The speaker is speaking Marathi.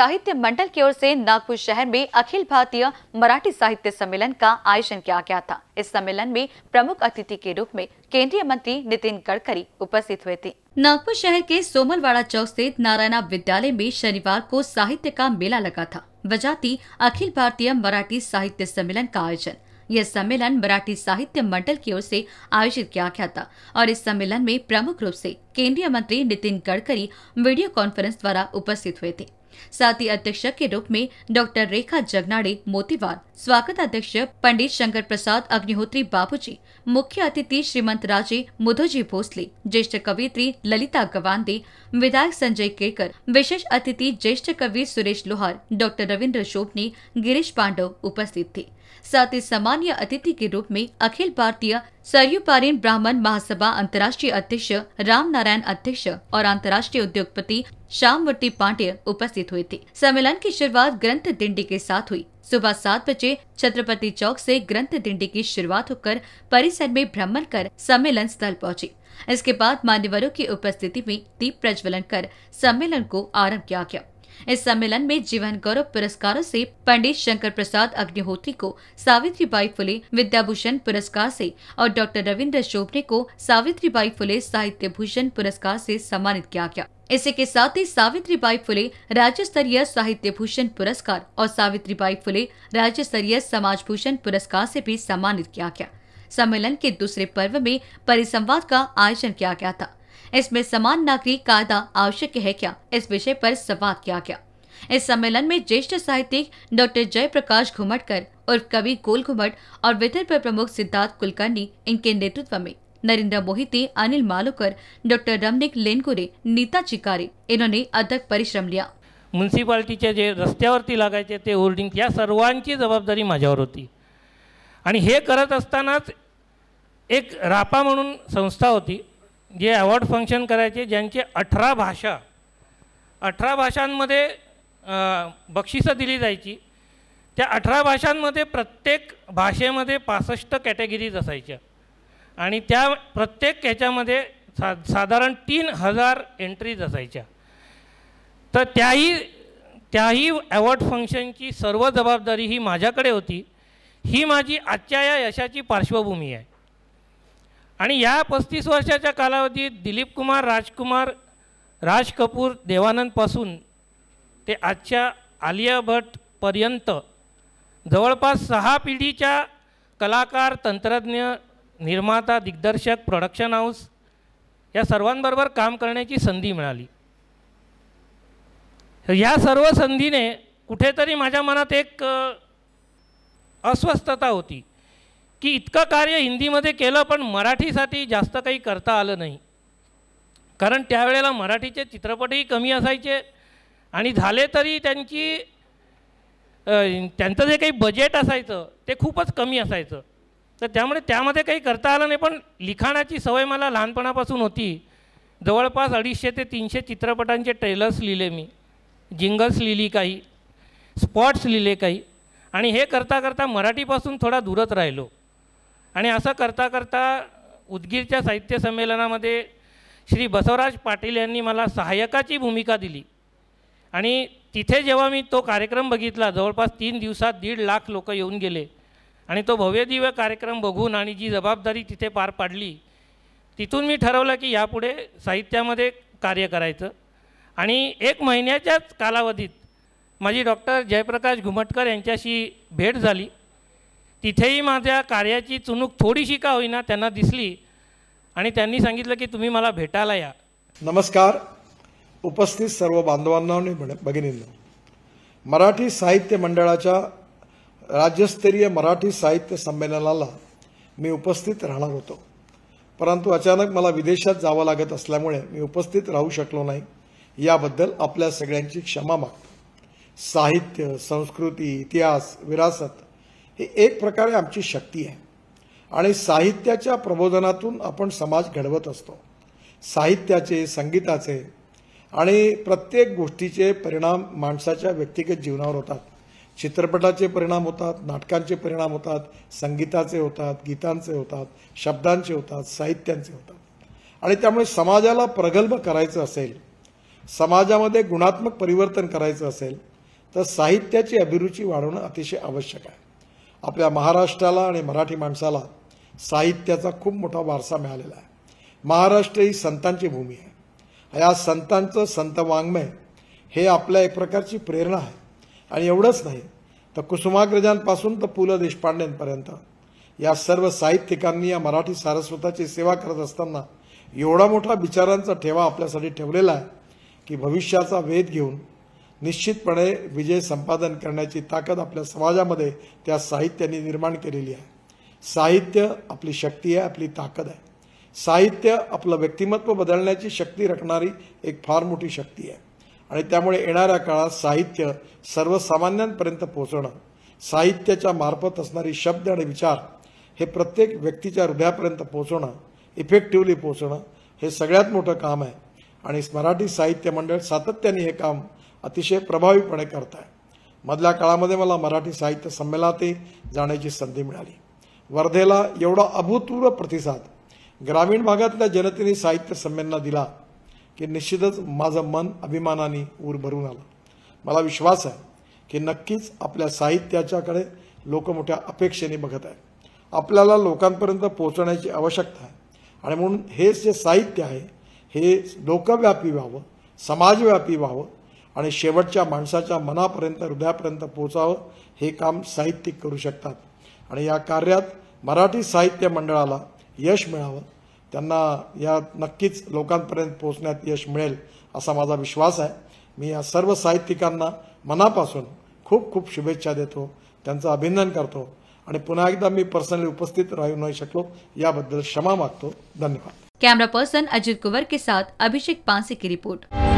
साहित्य मंडल की ओर से नागपुर शहर में अखिल भारतीय मराठी साहित्य सम्मेलन का आयोजन किया गया था इस सम्मेलन में प्रमुख अतिथि के रूप में केंद्रीय मंत्री नितिन गडकरी उपस्थित हुए थे नागपुर शहर के सोमलवाड़ा चौक स्थित नारायणा विद्यालय में शनिवार को साहित्य का मेला लगा था वजाती अखिल भारतीय मराठी साहित्य सम्मेलन का आयोजन यह सम्मेलन मराठी साहित्य मंडल की ओर से आयोजित किया गया था और इस सम्मेलन में प्रमुख रूप से केंद्रीय मंत्री नितिन गडकरी वीडियो कॉन्फ्रेंस द्वारा उपस्थित हुए थे साथ ही अध्यक्ष के रूप में डॉक्टर रेखा जगनाड़े मोतीवार स्वागत अध्यक्ष पंडित शंकर प्रसाद अग्निहोत्री बाबूजी मुख्य अतिथि श्रीमंत राजे मुधोजी भोसले ज्येष्ठ कवित्री ललिता गवांदे विधायक संजय केकर विशेष अतिथि ज्येष्ठ कवि सुरेश लोहार डॉक्टर रविन्द्र शोभनी गिरीश पांडव उपस्थित थे साथ ही सामान्य अतिथि के रूप में अखिल भारतीय सरयुपारीन ब्राह्मण महासभा अंतर्राष्ट्रीय अध्यक्ष राम नारायण अध्यक्ष और अंतर्राष्ट्रीय उद्योगपति श्याम मूर्ति पांडे उपस्थित हुए थे सम्मेलन की शुरुआत ग्रंथ दिंडी के साथ हुई सुबह सात बजे छत्रपति चौक से ग्रंथ दिंडी की शुरुआत होकर परिसर में भ्रमण कर सम्मेलन स्थल पहुंचे इसके बाद मान्यवरों की उपस्थिति में दीप प्रज्वलन कर सम्मेलन को आरम्भ किया गया इस सम्मेलन में जीवन गौरव पुरस्कारों से पंडित शंकर प्रसाद अग्निहोत्री को सावित्री बाई फुले विद्याभूषण पुरस्कार से और डॉक्टर रविंद्र शोभने को सावित्री बाई फुले साहित्य भूषण पुरस्कार से सम्मानित किया गया इसी के साथ ही सावित्री बाई फुले राज्य स्तरीय साहित्य भूषण पुरस्कार और सावित्री बाई फुले राज्य स्तरीय समाज भूषण पुरस्कार से भी सम्मानित किया गया सम्मेलन के दूसरे पर्व में परिसंवाद का आयोजन किया गया था इसमें समान नागरिक कायदा आवश्यक है क्या इस विषय पर संवाद किया गया इस सम्मेलन में ज्येष्ठ साहित्यिक डॉक्टर जयप्रकाश घुमटकर और कवि गोल घुमट और विदर्भ प्रमुख सिद्धार्थ कुलकर्णी इनके नेतृत्व में नरेंद्र मोहिते अनिल मालुकर डॉक्टर रमनिक लेनकुरे नीता चिकारे इन्होंने अथक परिश्रम लिया म्युन्सिपाल्टीच्या जे रस्त्यावरती लागायचे ते होर्डिंग या सर्वांची जबाबदारी माझ्यावर होती आणि हे करत असतानाच एक रापा म्हणून संस्था होती जे अवॉर्ड फंक्शन करायचे ज्यांचे अठरा भाषा अठरा भाषांमध्ये बक्षिसं दिली जायची त्या अठरा भाषांमध्ये प्रत्येक भाषेमध्ये पासष्ट कॅटेगरीज असायच्या आणि त्या प्रत्येक ह्याच्यामध्ये सा साधारण तीन हजार एंट्रीज असायच्या तर त्याही त्याही अवॉर्ड फंक्शनची सर्व जबाबदारी ही माझ्याकडे होती ही माझी आजच्या या यशाची पार्श्वभूमी आहे आणि या पस्तीस वर्षाच्या कालावधीत दिलीप कुमार राजकुमार राज कपूर देवानंदपासून ते आजच्या आलिया भट्टपर्यंत जवळपास सहा पिढीच्या कलाकार तंत्रज्ञ निर्माता दिग्दर्शक प्रोडक्शन हाऊस या सर्वांबरोबर काम करण्याची संधी मिळाली या सर्व संधीने कुठेतरी माझ्या मनात एक अस्वस्थता होती की इतकं कार्य हिंदीमध्ये केलं पण मराठीसाठी जास्त काही करता आलं नाही कारण त्यावेळेला मराठीचे चित्रपटही कमी असायचे आणि झाले तरी त्यांची त्यांचं जे काही बजेट असायचं ते खूपच कमी असायचं तर त्यामुळे त्यामध्ये काही करता आलं नाही पण लिखाणाची सवय मला लहानपणापासून होती जवळपास अडीचशे ते तीनशे चित्रपटांचे ट्रेलर्स लिहिले मी जिंगल्स लिहिली काही स्पॉट्स लिहिले काही आणि हे करता करता मराठीपासून थोडा दूरच राहिलो आणि असं करता करता उदगीरच्या साहित्य संमेलनामध्ये श्री बसवराज पाटील यांनी मला सहाय्यकाची भूमिका दिली आणि तिथे जेव्हा मी तो कार्यक्रम बघितला जवळपास तीन दिवसात दीड लाख लोक येऊन गेले आणि तो भव्यदिव्य कार्यक्रम बघून आणि जी जबाबदारी तिथे पार पाडली तिथून मी ठरवलं की यापुढे साहित्यामध्ये कार्य करायचं आणि एक महिन्याच्याच कालावधीत माझी डॉक्टर जयप्रकाश घुमटकर यांच्याशी भेट झाली तिथेही माझ्या कार्याची चुणूक थोडीशी का होईना त्यांना दिसली आणि त्यांनी सांगितलं की तुम्ही मला भेटायला या नमस्कार उपस्थित सर्व बांधवांना आणि भगिनींना मराठी साहित्य मंडळाच्या राज्यस्तरीय मराठी साहित्य संमेलनाला मी उपस्थित राहणार होतो परंतु अचानक मला विदेशात जावं लागत असल्यामुळे मी उपस्थित राहू शकलो नाही याबद्दल आपल्या सगळ्यांची क्षमा मागतो साहित्य संस्कृती इतिहास विरासत हे एक प्रकारे आमची शक्ती आहे आणि साहित्याच्या प्रबोधनातून आपण समाज घडवत असतो साहित्याचे संगीताचे आणि प्रत्येक गोष्टीचे परिणाम माणसाच्या व्यक्तिगत जीवनावर होतात चित्रपटाचे परिणाम होतात नाटकांचे परिणाम होतात संगीताचे होतात गीतांचे होतात शब्दांचे होतात साहित्यांचे होतात आणि त्यामुळे समाजाला प्रगल्भ करायचं असेल समाजामध्ये गुणात्मक परिवर्तन करायचं असेल तर साहित्याची अभिरुची वाढवणं अतिशय आवश्यक आहे आपल्या महाराष्ट्राला आणि मराठी माणसाला साहित्याचा खूप मोठा वारसा मिळालेला आहे महाराष्ट्र ही संतांची भूमी आहे या संतांचं संत वाङ्मय हे आपल्या एक प्रकारची प्रेरणा आहे आणि एवढंच नाही तर कुसुमाग्रजांपासून तर पु ल देशपांडेंपर्यंत या सर्व साहित्यिकांनी या मराठी सारस्वताची सेवा करत असताना एवढा मोठा विचारांचा ठेवा आपल्यासाठी ठेवलेला आहे की भविष्याचा वेध घेऊन निश्चितपणे विजय संपादन करण्याची ताकद आपल्या समाजामध्ये त्या साहित्याने निर्माण केलेली आहे साहित्य आपली शक्ती आहे आपली ताकद आहे साहित्य आपलं व्यक्तिमत्व बदलण्याची शक्ती रखणारी एक फार मोठी शक्ती आहे आणि त्यामुळे येणाऱ्या काळात साहित्य सर्वसामान्यांपर्यंत पोहोचणं साहित्याच्या मार्फत असणारी शब्द आणि विचार हे प्रत्येक व्यक्तीच्या हृदयापर्यंत पोचणं इफेक्टिव्हली पोहोचणं हे सगळ्यात मोठं काम आहे आणि मराठी साहित्य मंडळ सातत्याने हे काम अतिशय प्रभावीपणे करत आहे मधल्या काळामध्ये मला मराठी साहित्य संमेलनातही जाण्याची संधी मिळाली वर्धेला एवढा अभूतपूर्व प्रतिसाद ग्रामीण भागातल्या जनतेने साहित्य संमेलना दिला की निश्चितच माझं मन अभिमानाने ऊर भरून आलं मला विश्वास आहे की नक्कीच आपल्या साहित्याच्याकडे लोक मोठ्या अपेक्षेने बघत आहेत आपल्याला लोकांपर्यंत पोहोचण्याची आवश्यकता आहे आणि म्हणून हे जे साहित्य आहे हे लोकव्यापी व्हावं समाजव्यापी व्हावं आणि शेवटच्या माणसाच्या मनापर्यंत हृदयापर्यंत पोचावं हे काम साहित्यिक करू शकतात आणि या कार्यात मराठी साहित्य मंडळाला यश मिळावं त्यांना या नक्कीच लोकांपर्यंत पोहोचण्यात यश मिळेल असा माझा विश्वास आहे मी या सर्व साहित्यिकांना मनापासून खूप खूप शुभेच्छा देतो त्यांचं अभिनंदन करतो आणि पुन्हा एकदा मी पर्सनली उपस्थित राहू नाही शकलो याबद्दल क्षमा मागतो धन्यवाद कॅमेरा पर्सन अजित कुवर के साथ अभिषेक पांसे की रिपोर्ट